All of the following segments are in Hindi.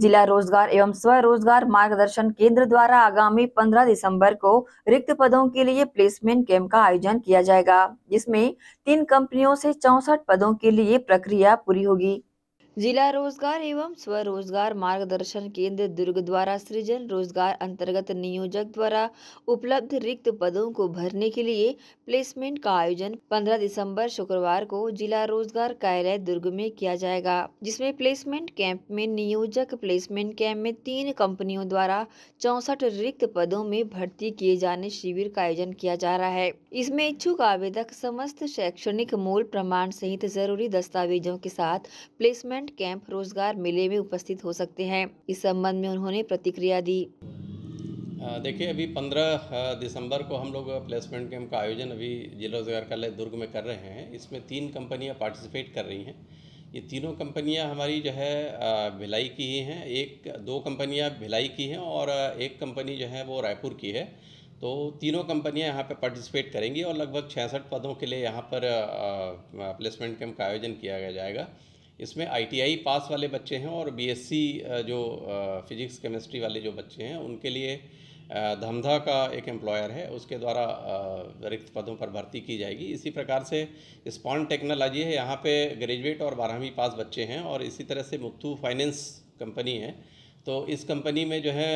जिला रोजगार एवं स्वरोजगार मार्गदर्शन केंद्र द्वारा आगामी 15 दिसंबर को रिक्त पदों के लिए प्लेसमेंट कैंप का आयोजन किया जाएगा जिसमें तीन कंपनियों से चौसठ पदों के लिए प्रक्रिया पूरी होगी जिला रोजगार एवं स्वरोजगार मार्गदर्शन केंद्र दुर्ग द्वारा सृजन रोजगार अंतर्गत नियोजक द्वारा उपलब्ध रिक्त पदों को भरने के लिए प्लेसमेंट का आयोजन 15 दिसंबर शुक्रवार को जिला रोजगार कार्यालय दुर्ग में किया जाएगा जिसमें प्लेसमेंट कैंप में नियोजक प्लेसमेंट कैंप में तीन कंपनियों द्वारा चौसठ रिक्त पदों में भर्ती किए जाने शिविर का आयोजन किया जा रहा है इसमें इच्छुक आवेदक समस्त शैक्षणिक मूल प्रमाण सहित जरूरी दस्तावेजों के साथ प्लेसमेंट टैलेंट कैंप रोजगार मेले में उपस्थित हो सकते हैं इस संबंध में उन्होंने प्रतिक्रिया दी देखिए अभी 15 दिसंबर को हम लोग प्लेसमेंट कैंप का आयोजन अभी जिला रोजगार कार्यालय दुर्ग में कर रहे हैं इसमें तीन कंपनियां पार्टिसिपेट कर रही हैं ये तीनों कंपनियां हमारी जो है भिलाई की ही हैं एक दो कंपनियां भिलाई की हैं और एक कंपनी जो है वो रायपुर की है तो तीनों कंपनियां यहाँ पर पार्टिसिपेट करेंगी और लगभग छियासठ पदों के लिए यहाँ पर प्लेसमेंट कैम्प का आयोजन किया जाएगा इसमें आईटीआई पास वाले बच्चे हैं और बीएससी जो फिजिक्स केमिस्ट्री वाले जो बच्चे हैं उनके लिए धमधा का एक एम्प्लॉयर है उसके द्वारा रिक्त पदों पर भर्ती की जाएगी इसी प्रकार से स्पॉन टेक्नोलॉजी है यहाँ पे ग्रेजुएट और बारहवीं पास बच्चे हैं और इसी तरह से मुथू फाइनेंस कंपनी है तो इस कंपनी में जो है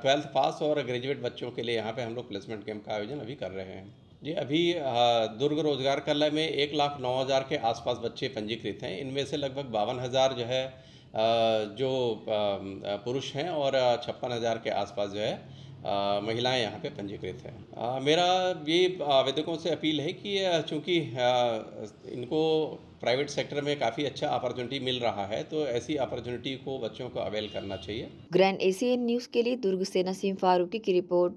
ट्वेल्थ पास और ग्रेजुएट बच्चों के लिए यहाँ पे हम लोग प्लेसमेंट कैंप का आयोजन अभी कर रहे हैं जी अभी दुर्ग रोजगार कला में एक लाख नौ हज़ार के आसपास बच्चे पंजीकृत हैं इनमें से लगभग बावन हज़ार जो है जो पुरुष हैं और छप्पन हज़ार के आसपास जो है महिलाएं यहाँ पे पंजीकृत हैं मेरा ये आवेदकों से अपील है कि चूँकि इनको प्राइवेट सेक्टर में काफ़ी अच्छा अपॉर्चुनिटी मिल रहा है तो ऐसी अपॉर्चुनिटी को बच्चों को अवेल करना चाहिए ग्रैंड एशियन न्यूज़ के लिए दुर्ग से नसीम फारूकी की रिपोर्ट